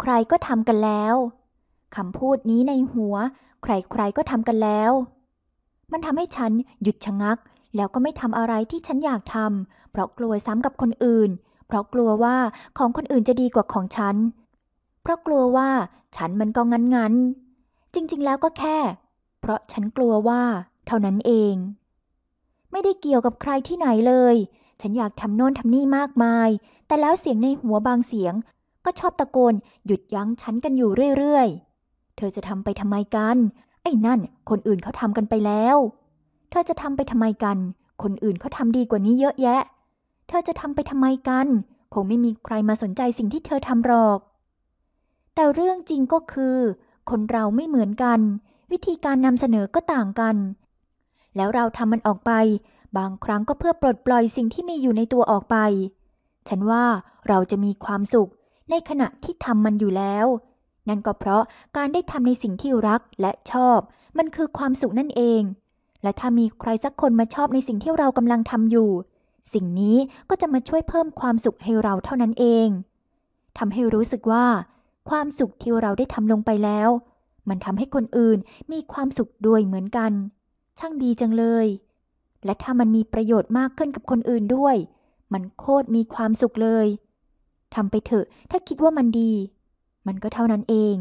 ใครๆ ก็ทำกันแล้วคำพูดนี้ในหัว ใครๆ ก็ทำกันแล้ว มันทำให้ฉันหยุดชะงัก แล้วก็ไม่ทำอะไรที่ฉันอยากทำเพราะกลัวซ้ำกับคนอื่น เพราะกลัวว่าของคนอื่นจะดีกว่าของฉัน เพราะกลัวว่า ฉันมันก็งั้นๆ จริงๆ แล้วก็แค่ เพราะฉันกลัวว่าเท่านั้นเอง ไม่ได้เกี่ยวกับใครที่ไหนเลย ฉันอยากทำโน่นทำนี่มากมาย แต่แล้วเสียงในหัวบางเสียงก็ชอบตะโกนหยุดยั้งฉันกันอยู่เรื่อยๆเธอจะทำไปทำไมกัน ไอ้นั่น คนอื่นเขาทำกันไปแล้ว เธอจะทำไปทำไมกัน คนอื่นเขาทำดีกว่านี้เยอะแยะ เธอจะทำไปทำไมกัน คงไม่มีใครมาสนใจสิ่งที่เธอทำหรอก แต่เรื่องจริงก็คือ คนเราไม่เหมือนกัน วิธีการนำเสนอก็ต่างกัน แล้วเราทำมันออกไป บางครั้งก็เพื่อปลดปล่อยสิ่งที่มีอยู่ในตัวออกไป ฉันว่าเราจะมีความสุขในขณะที่ทำมันอยู่แล้ว นั่นก็เพราะการได้ทำในสิ่งที่รักและชอบ มันคือความสุขนั่นเอง และถ้ามีใครสักคนมาชอบในสิ่งที่เรากำลังทำอยู่ สิ่งนี้ก็จะมาช่วยเพิ่มความสุขให้เราเท่านั้นเองทำให้รู้สึกว่า ความสุขที่เราได้ทำลงไปแล้ว มันทำให้คนอื่นมีความสุขด้วยเหมือนกัน ช่างดีจังเลย และถ้ามันมีประโยชน์มากขึ้นกับคนอื่นด้วย มันโคตรมีความสุขเลยทำไปเถอะ ถ้าคิดว่ามันดี มันก็เท่านั้นเอง